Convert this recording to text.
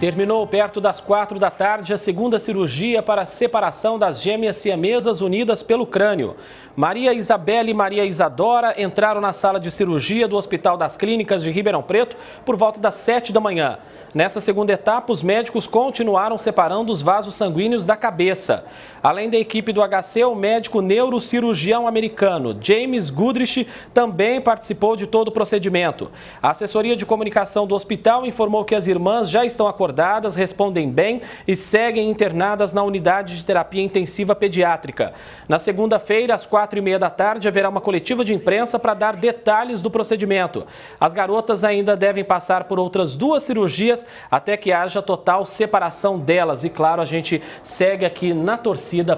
Terminou perto das quatro da tarde a segunda cirurgia para a separação das gêmeas siamesas unidas pelo crânio. Maria Isabela e Maria Isadora entraram na sala de cirurgia do Hospital das Clínicas de Ribeirão Preto por volta das sete da manhã. Nessa segunda etapa, os médicos continuaram separando os vasos sanguíneos da cabeça. Além da equipe do HC, o médico neurocirurgião americano James Goodrich também participou de todo o procedimento. A assessoria de comunicação do hospital informou que as irmãs já estão acordadas respondem bem e seguem internadas na unidade de terapia intensiva pediátrica. Na segunda-feira, às quatro e meia da tarde, haverá uma coletiva de imprensa para dar detalhes do procedimento. As garotas ainda devem passar por outras duas cirurgias até que haja total separação delas. E claro, a gente segue aqui na torcida.